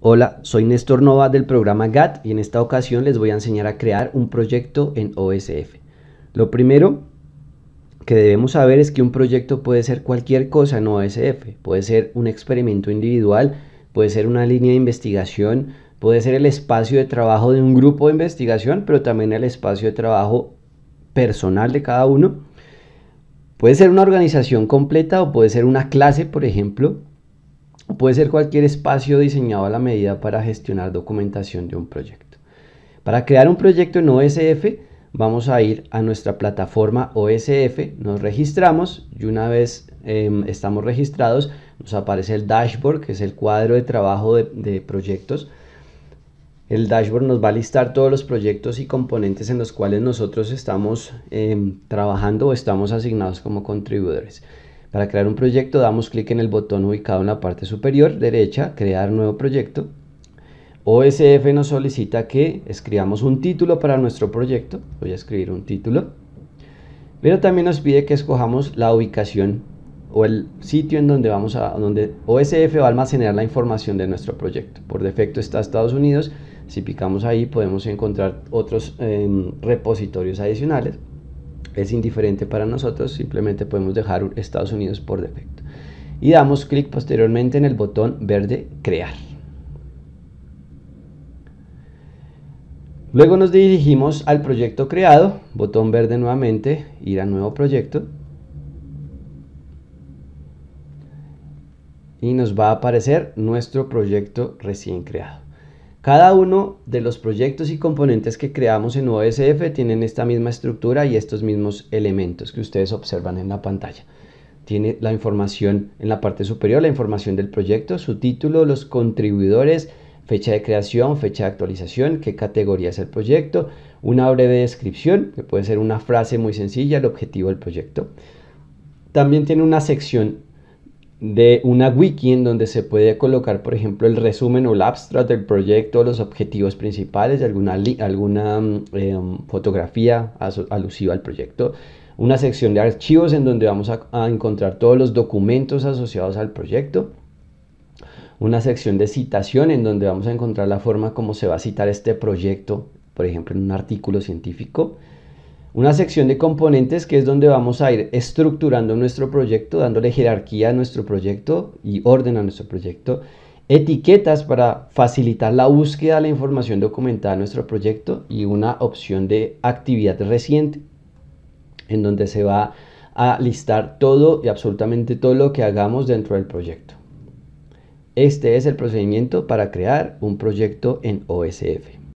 Hola, soy Néstor Nova del programa GAT y en esta ocasión les voy a enseñar a crear un proyecto en OSF. Lo primero que debemos saber es que un proyecto puede ser cualquier cosa en OSF. Puede ser un experimento individual, puede ser una línea de investigación, puede ser el espacio de trabajo de un grupo de investigación, pero también el espacio de trabajo personal de cada uno. Puede ser una organización completa o puede ser una clase, por ejemplo, Puede ser cualquier espacio diseñado a la medida para gestionar documentación de un proyecto. Para crear un proyecto en OSF, vamos a ir a nuestra plataforma OSF, nos registramos y una vez em, estamos registrados nos aparece el dashboard, que es el cuadro de trabajo de, proyectos. El dashboard nos va a listar todos los proyectos y componentes en los cuales nosotros estamos em, trabajando o estamos asignados como contribuidores. Para crear un proyecto damos clic en el botón ubicado en la parte superior derecha, crear nuevo proyecto. OSF nos solicita que escribamos un título para nuestro proyecto. Voy a escribir un título. Pero también nos pide que escojamos la ubicación o el sitio en donde vamos a donde OSF va a almacenar la información de nuestro proyecto. Por defecto está Estados Unidos. Si picamos ahí podemos encontrar otros em, repositorios adicionales es indiferente para nosotros, simplemente podemos dejar Estados Unidos por defecto. Y damos clic posteriormente en el botón verde crear. Luego nos dirigimos al proyecto creado, botón verde nuevamente, ir a nuevo proyecto. Y nos va a aparecer nuestro proyecto recién creado. Cada uno de los proyectos y componentes que creamos en OSF tienen esta misma estructura y estos mismos elementos que ustedes observan en la pantalla. Tiene la información en la parte superior, la información del proyecto, su título, los contribuidores, fecha de creación, fecha de actualización, qué categoría es el proyecto, una breve descripción, que puede ser una frase muy sencilla, el objetivo del proyecto. También tiene una sección de una wiki en donde se puede colocar, por ejemplo, el resumen o el abstract del proyecto, los objetivos principales, alguna, alguna mm, em, fotografía alusiva al proyecto, una sección de archivos en donde vamos a, a encontrar todos los documentos asociados al proyecto, una sección de citación en donde vamos a encontrar la forma como se va a citar este proyecto, por ejemplo, en un artículo científico, una sección de componentes que es donde vamos a ir estructurando nuestro proyecto, dándole jerarquía a nuestro proyecto y orden a nuestro proyecto, etiquetas para facilitar la búsqueda de la información documentada en nuestro proyecto y una opción de actividad reciente en donde se va a listar todo y absolutamente todo lo que hagamos dentro del proyecto. Este es el procedimiento para crear un proyecto en OSF.